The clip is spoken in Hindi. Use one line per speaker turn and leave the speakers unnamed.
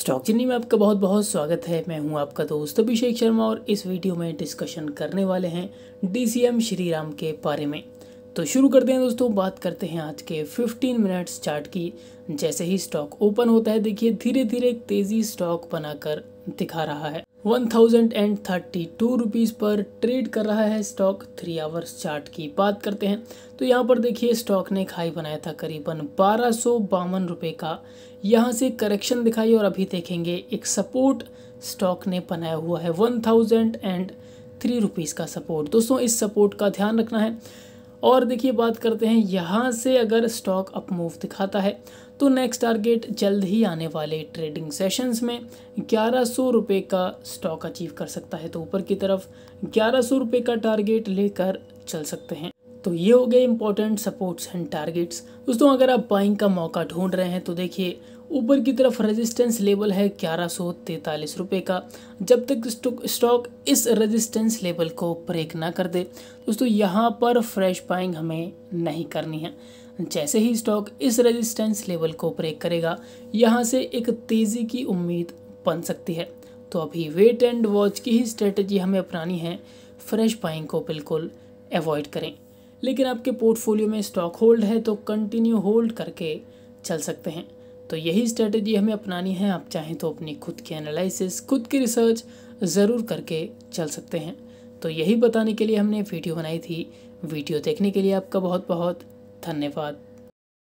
स्टॉक चिन्नी में आपका बहुत बहुत स्वागत है मैं हूं आपका दोस्त अभिषेक शर्मा और इस वीडियो में डिस्कशन करने वाले हैं डीसीएम श्रीराम के बारे में तो शुरू करते हैं दोस्तों बात करते हैं आज के 15 मिनट्स चार्ट की जैसे ही स्टॉक ओपन होता है देखिए धीरे धीरे तेज़ी स्टॉक बनाकर दिखा रहा है one thousand and thirty two rupees पर ट्रेड कर रहा है स्टॉक थ्री आवर्स चार्ट की बात करते हैं तो यहाँ पर देखिए स्टॉक ने खाई बनाया था करीबन बारह सौ बावन रुपये का यहाँ से करेक्शन दिखाई और अभी देखेंगे एक सपोर्ट स्टॉक ने बनाया हुआ है one thousand and three rupees का सपोर्ट दोस्तों इस सपोर्ट का ध्यान रखना है और देखिए बात करते हैं यहाँ से अगर स्टॉक अप मूव दिखाता है तो नेक्स्ट टारगेट जल्द ही आने वाले ट्रेडिंग सेशंस में ग्यारह सौ रुपये का स्टॉक अचीव कर सकता है तो ऊपर की तरफ ग्यारह सौ रुपये का टारगेट लेकर चल सकते हैं तो ये हो गए इंपॉर्टेंट सपोर्ट्स एंड टारगेट्स दोस्तों अगर आप बाइंग का मौका ढूंढ रहे हैं तो देखिए ऊपर की तरफ रेजिस्टेंस लेवल है ग्यारह सौ तैंतालीस रुपये का जब तक स्टॉक इस रेजिस्टेंस लेवल को ब्रेक ना कर दे दोस्तों यहाँ पर फ्रेश बाइंग हमें नहीं करनी है जैसे ही स्टॉक इस रेजिस्टेंस लेवल को ब्रेक करेगा यहाँ से एक तेज़ी की उम्मीद बन सकती है तो अभी वेट एंड वॉच की ही स्ट्रेटजी हमें अपनानी है फ्रेश बाइंग को बिल्कुल अवॉइड करें लेकिन आपके पोर्टफोलियो में स्टॉक होल्ड है तो कंटिन्यू होल्ड करके चल सकते हैं तो यही स्ट्रेटजी हमें अपनानी है आप चाहें तो अपनी खुद की एनालिसिस खुद की रिसर्च ज़रूर करके चल सकते हैं तो यही बताने के लिए हमने वीडियो बनाई थी वीडियो देखने के लिए आपका बहुत बहुत धन्यवाद